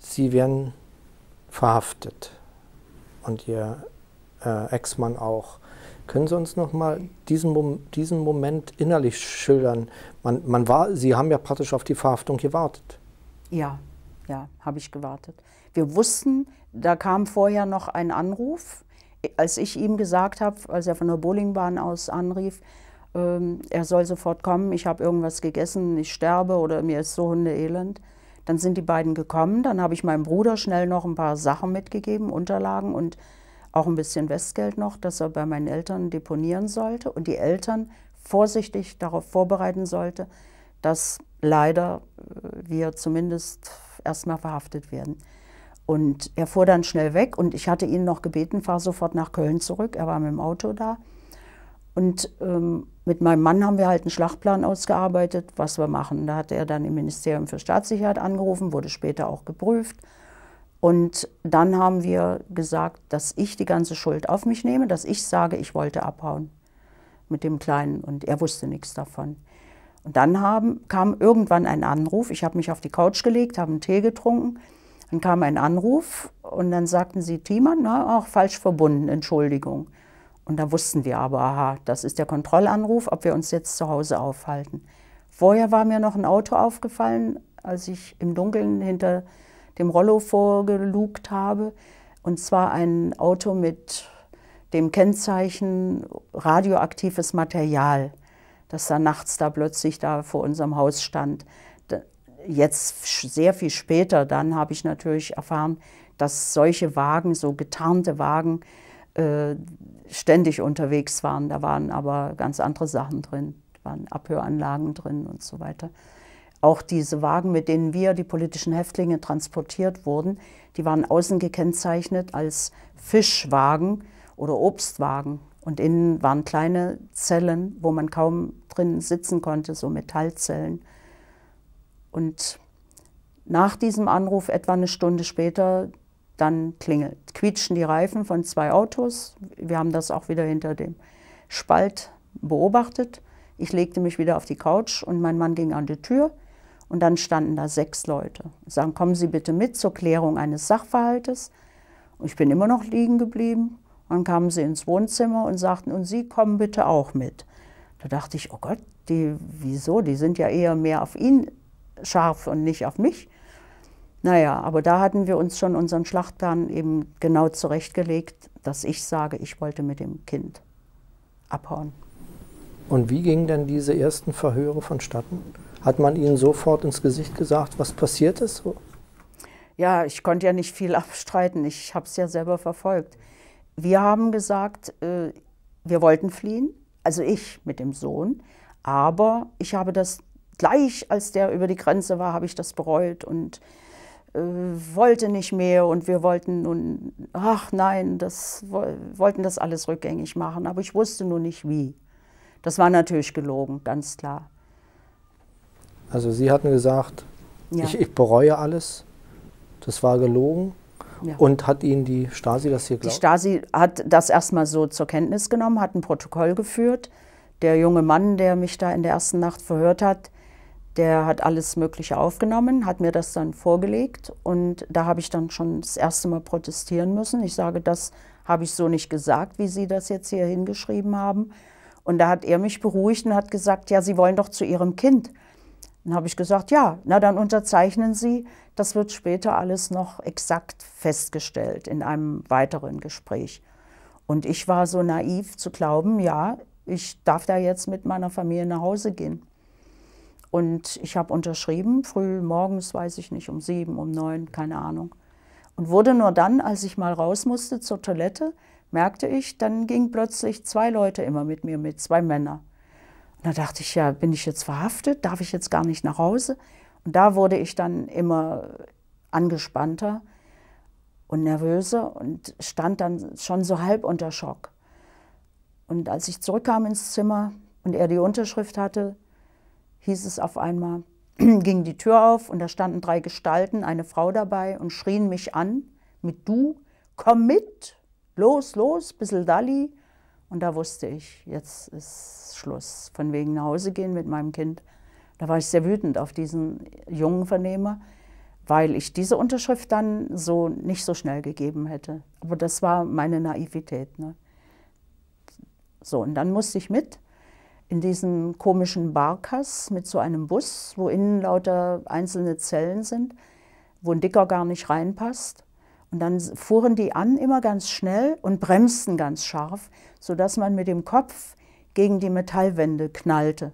sie werden verhaftet und ihr äh, Ex-Mann auch. Können Sie uns nochmal diesen, Mom diesen Moment innerlich schildern? Man, man war, Sie haben ja praktisch auf die Verhaftung gewartet. Ja, ja, habe ich gewartet. Wir wussten, da kam vorher noch ein Anruf, als ich ihm gesagt habe, als er von der Bowlingbahn aus anrief, ähm, er soll sofort kommen, ich habe irgendwas gegessen, ich sterbe oder mir ist so Hundeelend. elend dann sind die beiden gekommen, dann habe ich meinem Bruder schnell noch ein paar Sachen mitgegeben, Unterlagen und auch ein bisschen Westgeld noch, das er bei meinen Eltern deponieren sollte und die Eltern vorsichtig darauf vorbereiten sollte, dass leider äh, wir zumindest erstmal verhaftet werden. Und er fuhr dann schnell weg und ich hatte ihn noch gebeten, fahr sofort nach Köln zurück. Er war mit dem Auto da. Und ähm, mit meinem Mann haben wir halt einen Schlachtplan ausgearbeitet, was wir machen. Da hat er dann im Ministerium für Staatssicherheit angerufen, wurde später auch geprüft. Und dann haben wir gesagt, dass ich die ganze Schuld auf mich nehme, dass ich sage, ich wollte abhauen mit dem Kleinen und er wusste nichts davon. Und dann haben, kam irgendwann ein Anruf. Ich habe mich auf die Couch gelegt, habe einen Tee getrunken. Dann kam ein Anruf und dann sagten sie, Thiemann, na, auch falsch verbunden, Entschuldigung. Und da wussten wir aber, aha, das ist der Kontrollanruf, ob wir uns jetzt zu Hause aufhalten. Vorher war mir noch ein Auto aufgefallen, als ich im Dunkeln hinter dem Rollo vorgelugt habe. Und zwar ein Auto mit dem Kennzeichen radioaktives Material, das da nachts da plötzlich da vor unserem Haus stand. Jetzt sehr viel später, dann habe ich natürlich erfahren, dass solche Wagen, so getarnte Wagen, äh, ständig unterwegs waren. Da waren aber ganz andere Sachen drin, da waren Abhöranlagen drin und so weiter. Auch diese Wagen, mit denen wir, die politischen Häftlinge, transportiert wurden, die waren außen gekennzeichnet als Fischwagen oder Obstwagen. Und innen waren kleine Zellen, wo man kaum drin sitzen konnte, so Metallzellen. Und nach diesem Anruf, etwa eine Stunde später, dann klingelt, quietschen die Reifen von zwei Autos. Wir haben das auch wieder hinter dem Spalt beobachtet. Ich legte mich wieder auf die Couch und mein Mann ging an die Tür. Und dann standen da sechs Leute. Sagen, kommen Sie bitte mit zur Klärung eines Sachverhaltes. Und ich bin immer noch liegen geblieben. Dann kamen sie ins Wohnzimmer und sagten, und Sie kommen bitte auch mit. Da dachte ich, oh Gott, die, wieso? Die sind ja eher mehr auf ihn scharf und nicht auf mich. Naja, aber da hatten wir uns schon unseren Schlachtplan eben genau zurechtgelegt, dass ich sage, ich wollte mit dem Kind abhauen. Und wie gingen denn diese ersten Verhöre vonstatten? Hat man Ihnen sofort ins Gesicht gesagt, was passiert ist? Ja, ich konnte ja nicht viel abstreiten. Ich habe es ja selber verfolgt. Wir haben gesagt, äh, wir wollten fliehen, also ich mit dem Sohn. Aber ich habe das gleich, als der über die Grenze war, habe ich das bereut und äh, wollte nicht mehr und wir wollten nun, ach nein, das wollten das alles rückgängig machen, aber ich wusste nur nicht wie. Das war natürlich gelogen, ganz klar. Also Sie hatten gesagt, ja. ich, ich, bereue alles, das war gelogen. Ja. Und hat Ihnen die Stasi das hier geglaubt? Die Stasi hat das erstmal so zur Kenntnis genommen, hat ein Protokoll geführt. Der junge Mann, der mich da in der ersten Nacht verhört hat, der hat alles Mögliche aufgenommen, hat mir das dann vorgelegt und da habe ich dann schon das erste Mal protestieren müssen. Ich sage, das habe ich so nicht gesagt, wie Sie das jetzt hier hingeschrieben haben. Und da hat er mich beruhigt und hat gesagt, ja, Sie wollen doch zu Ihrem Kind. Dann habe ich gesagt, ja, na dann unterzeichnen Sie. Das wird später alles noch exakt festgestellt in einem weiteren Gespräch. Und ich war so naiv zu glauben, ja, ich darf da jetzt mit meiner Familie nach Hause gehen. Und ich habe unterschrieben, früh morgens, weiß ich nicht, um sieben, um neun, keine Ahnung. Und wurde nur dann, als ich mal raus musste zur Toilette, merkte ich, dann gingen plötzlich zwei Leute immer mit mir mit, zwei Männer. Und da dachte ich, ja, bin ich jetzt verhaftet? Darf ich jetzt gar nicht nach Hause? Und da wurde ich dann immer angespannter und nervöser und stand dann schon so halb unter Schock. Und als ich zurückkam ins Zimmer und er die Unterschrift hatte, hieß es auf einmal, ging die Tür auf und da standen drei Gestalten, eine Frau dabei und schrien mich an mit Du, komm mit, los, los, bissel Dalli. Und da wusste ich, jetzt ist Schluss, von wegen nach Hause gehen mit meinem Kind. Da war ich sehr wütend auf diesen jungen Vernehmer, weil ich diese Unterschrift dann so nicht so schnell gegeben hätte. Aber das war meine Naivität. Ne? So, und dann musste ich mit in diesem komischen Barkas mit so einem Bus, wo innen lauter einzelne Zellen sind, wo ein Dicker gar nicht reinpasst. Und dann fuhren die an immer ganz schnell und bremsten ganz scharf, sodass man mit dem Kopf gegen die Metallwände knallte.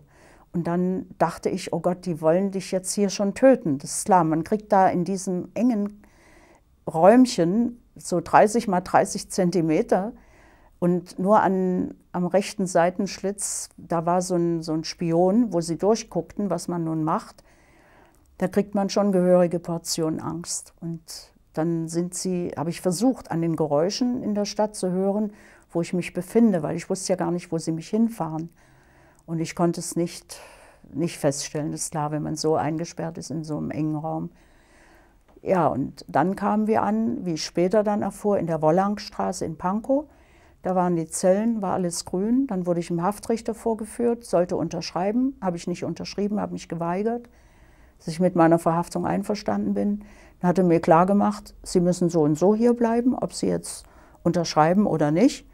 Und dann dachte ich, oh Gott, die wollen dich jetzt hier schon töten. Das ist klar, man kriegt da in diesem engen Räumchen so 30 mal 30 Zentimeter und nur an am rechten Seitenschlitz, da war so ein, so ein Spion, wo sie durchguckten, was man nun macht. Da kriegt man schon gehörige Portionen Angst. Und dann sind sie, habe ich versucht, an den Geräuschen in der Stadt zu hören, wo ich mich befinde, weil ich wusste ja gar nicht, wo sie mich hinfahren. Und ich konnte es nicht, nicht feststellen. Das ist klar, wenn man so eingesperrt ist in so einem engen Raum. Ja, und dann kamen wir an, wie ich später dann erfuhr, in der Wollangstraße in Pankow. Da waren die Zellen, war alles grün. Dann wurde ich im Haftrichter vorgeführt, sollte unterschreiben. Habe ich nicht unterschrieben, habe mich geweigert, dass ich mit meiner Verhaftung einverstanden bin. Dann hat er mir klargemacht, Sie müssen so und so hier bleiben, ob Sie jetzt unterschreiben oder nicht.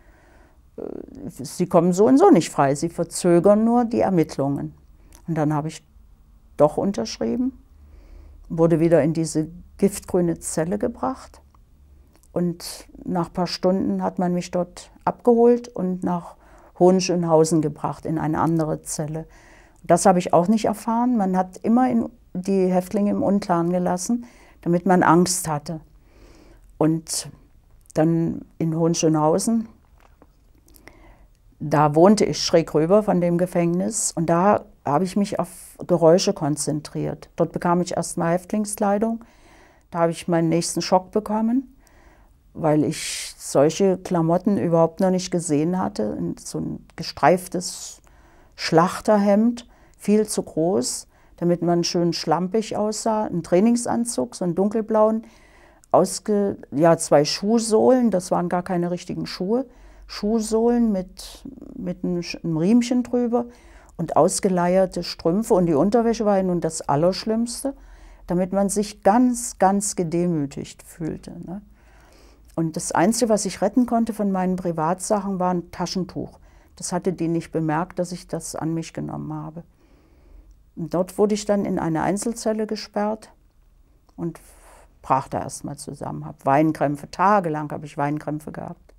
Äh, sie kommen so und so nicht frei. Sie verzögern nur die Ermittlungen. Und dann habe ich doch unterschrieben, wurde wieder in diese giftgrüne Zelle gebracht. Und nach ein paar Stunden hat man mich dort abgeholt und nach Hohenschönhausen gebracht, in eine andere Zelle. Das habe ich auch nicht erfahren. Man hat immer die Häftlinge im Unklaren gelassen, damit man Angst hatte. Und dann in Hohenschönhausen, da wohnte ich schräg rüber von dem Gefängnis und da habe ich mich auf Geräusche konzentriert. Dort bekam ich erstmal Häftlingskleidung, da habe ich meinen nächsten Schock bekommen weil ich solche Klamotten überhaupt noch nicht gesehen hatte. So ein gestreiftes Schlachterhemd, viel zu groß, damit man schön schlampig aussah. Ein Trainingsanzug, so einen dunkelblauen, ausge, ja, zwei Schuhsohlen, das waren gar keine richtigen Schuhe. Schuhsohlen mit, mit einem Riemchen drüber und ausgeleierte Strümpfe. Und die Unterwäsche war ja nun das Allerschlimmste, damit man sich ganz, ganz gedemütigt fühlte. Ne? Und das Einzige, was ich retten konnte von meinen Privatsachen, war ein Taschentuch. Das hatte die nicht bemerkt, dass ich das an mich genommen habe. Und dort wurde ich dann in eine Einzelzelle gesperrt und brach da erstmal zusammen. Habe Weinkrämpfe, tagelang habe ich Weinkrämpfe gehabt.